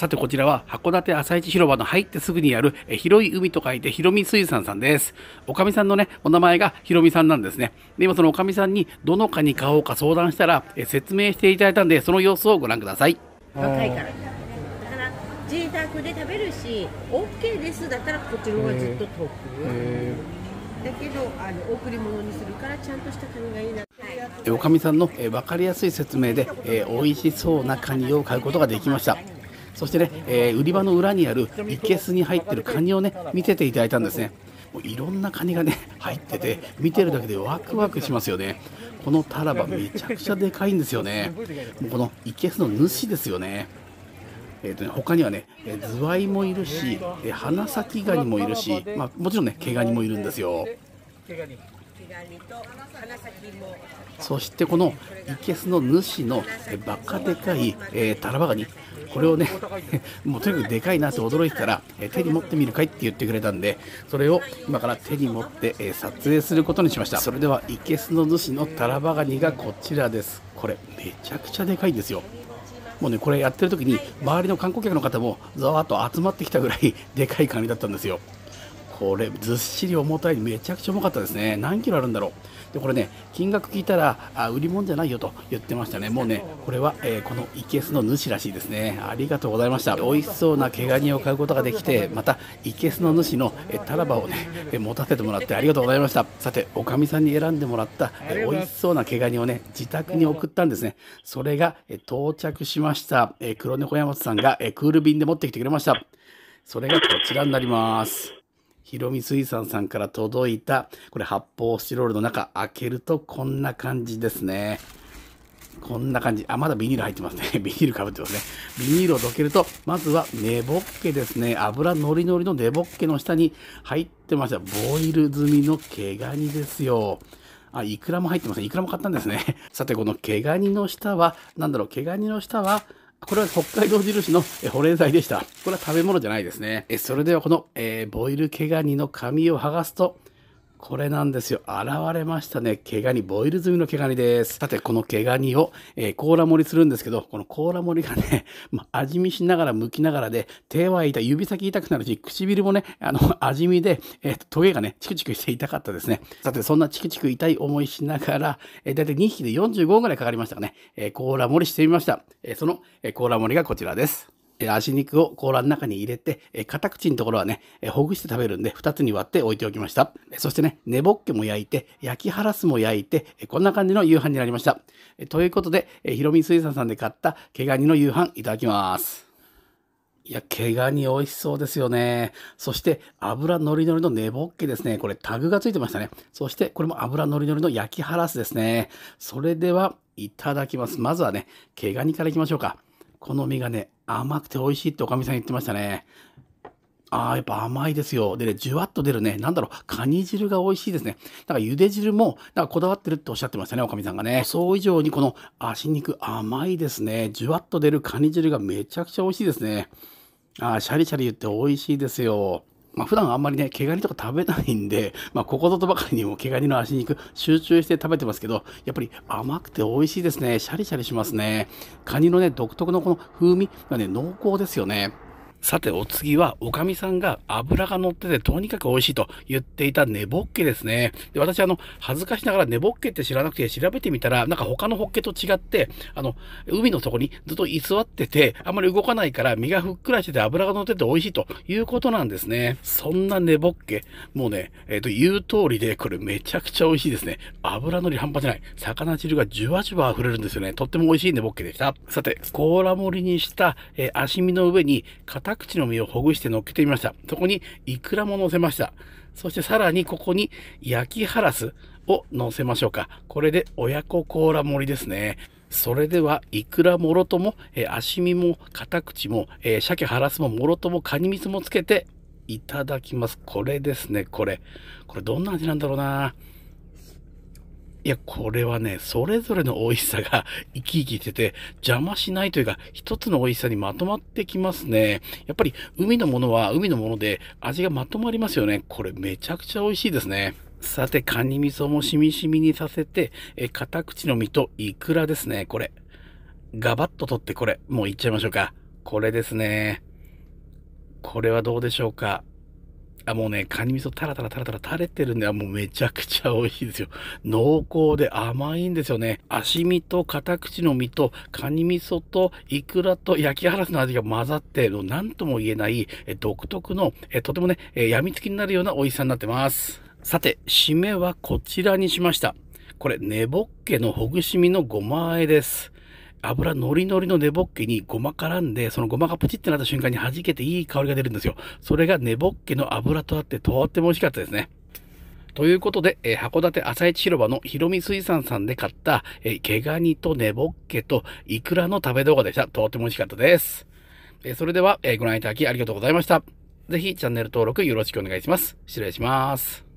さてこちらは函館朝市広場の入ってすぐにある広い海と書いてひろみ水産さんです。おかみさんのね、お名前がひろみさんなんですね。で、今そのおかみさんにどのかに買おうか相談したら説明していただいたんで、その様子をご覧ください。若いから。だから自宅で食べるし、OK ですだったらこっちの方がずっと遠く。だけどあの贈り物にするからちゃんとしたカニがいいな。おかみさんの分かりやすい説明で、えー、美味しそうなカニを買うことができました。そしてね、えー、売り場の裏にあるいけすに入ってるカニをね見せていただいたんですねもういろんなカニがね入ってて見てるだけでワクワクしますよねこのタラバめちゃくちゃでかいんですよねもうこのいけすの主ですよねえーとね、他にはね、えズワイもいるし、え花咲ガニもいるし、まあ、もちろんね毛ガニもいるんですよ。そしてこのいけすの主のばっかでかい、えタラバガニこれをね もうとにかくでかいなって驚いてたら手に持ってみるかいって言ってくれたんでそれを今から手に持って撮影することにしましたそれではいけすの主のタラバガニがこちらですこれめちゃくちゃでかいんですよもうねこれやってる時に周りの観光客の方もざわっと集まってきたぐらいでかいカニだったんですよこれずっしり重たいめちゃくちゃ重かったですね何キロあるんだろうでこれね金額聞いたらあ売り物じゃないよと言ってましたねもうねこれは、えー、このいけすの主らしいですねありがとうございました美味しそうな毛ガニを買うことができてまたいけすの主の、えタラバをね持たせてもらってありがとうございましたさておかみさんに選んでもらった、え美味しそうな毛ガニをね自宅に送ったんですねそれが、え到着しました、え黒猫山本さんが、えクール便で持ってきてくれましたそれがこちらになりますひろみ水産さんから届いた、これ発泡スチロールの中、開けるとこんな感じですね。こんな感じ。あ、まだビニール入ってますね。ビニールかぶってますね。ビニールをどけると、まずは根ぼっけですね。油のりのりの根ぼっけの下に入ってました。ボイル済みの毛ガニですよ。あ、イクラも入ってますね。イクラも買ったんですね。さて、この毛ガニの下は、なんだろう、毛ガニの下は、これは北海道印の保冷剤でした。これは食べ物じゃないですね。それではこの、えー、ボイル毛ガニの紙を剥がすと、これなんですよ。現れましたね。毛ガニ、ボイル済みの毛ガニです。さて、この毛ガニを、えー、甲羅盛りするんですけど、この甲羅盛りがね、ま味見しながら剥きながらで、手は痛い、指先痛くなるし、唇もね、あの、味見で、えっ、ー、と、トゲがね、チクチクして痛かったですね。さて、そんなチクチク痛い思いしながら、えー、だいたい2匹で45ぐらいかかりましたかね。えー、甲羅盛りしてみました。えー、その、えー、甲羅盛りがこちらです。足肉を甲羅の中に入れて、片口のところはね、ほぐして食べるんで、2つに割って置いておきました。そしてね、根ぼっけも焼いて、焼きハラスも焼いて、こんな感じの夕飯になりました。ということで、ひろみ水産さんで買った毛ガニの夕飯いただきます。いや、毛ガニ美味しそうですよね。そして、油のりのりの根ぼっけですね。これ、タグがついてましたね。そして、これも油のりのりの焼きハラスですね。それでは、いただきます。まずはね、毛ガニからいきましょうか。この実がね、甘くて美味しいっておかみさん言ってましたね。ああ、やっぱ甘いですよ。でね、じゅわっと出るね、なんだろう、カニ汁が美味しいですね。だから茹で汁も、なんかこだわってるっておっしゃってましたね、おかみさんがね。そう以上にこの足肉甘いですね。じゅわっと出るカニ汁がめちゃくちゃ美味しいですね。ああ、シャリシャリ言って美味しいですよ。まあ、普段あんまりね、毛ガニとか食べないんで、まあ、ここぞとばかりにも毛ガニの足肉集中して食べてますけど、やっぱり甘くて美味しいですね。シャリシャリしますね。カニのね、独特のこの風味がね、濃厚ですよね。さてお次は、おかみさんが油が乗っててとにかく美味しいと言っていた寝ぼっけですね。で、私あの、恥ずかしながら寝ぼっけって知らなくて調べてみたら、なんか他のホッケと違って、あの、海の底にずっと居座ってて、あんまり動かないから身がふっくらしてて油が乗ってて美味しいということなんですね。そんな寝ぼっけ、もうね、えっ、ー、と、言う通りで、これめちゃくちゃ美味しいですね。油のり半端じゃない。魚汁がじゅわじゅわ溢れるんですよね。とっても美味しい寝ぼっけでした。さて、甲羅盛りにした、えー、足身の上に、パクチの実をほぐして乗っけてみました。そこにイクラも乗せました。そしてさらにここに焼きハラスを乗せましょうか。これで親子コーラ盛りですね。それでは、いくらもろとも、えー、足身も、片口も、えー、鮭ハラスももろとも、カニ蜜もつけていただきます。これですね、これ。これどんな味なんだろうな。いや、これはね、それぞれの美味しさが生き生きしてて、邪魔しないというか、一つの美味しさにまとまってきますね。やっぱり海のものは海のもので味がまとまりますよね。これめちゃくちゃ美味しいですね。さて、カニ味噌もしみしみにさせて、え、片口の身とイクラですね、これ。ガバッと取ってこれ、もういっちゃいましょうか。これですね。これはどうでしょうか。あ、もうね、カニ味噌タラタラタラタラ垂れてるんで、もうめちゃくちゃ美味しいですよ。濃厚で甘いんですよね。足身と片口の身と、カニ味噌とイクラと焼きハラスの味が混ざって、な何とも言えない、え独特のえ、とてもね、え病みつきになるような美味しさになってます。さて、締めはこちらにしました。これ、根ぼっけのほぐし身のごま和えです。油ノリノリの根ぼっけにごま絡んで、そのごまがプチってなった瞬間に弾けていい香りが出るんですよ。それが根ぼっけの油とあってとっても美味しかったですね。ということで、えー、函館朝市広場のひろみ水産さんで買った、えー、毛ガニと根ぼっけとイクラの食べ動画でした。とっても美味しかったです。えー、それでは、えご覧いただきありがとうございました。ぜひチャンネル登録よろしくお願いします。失礼します。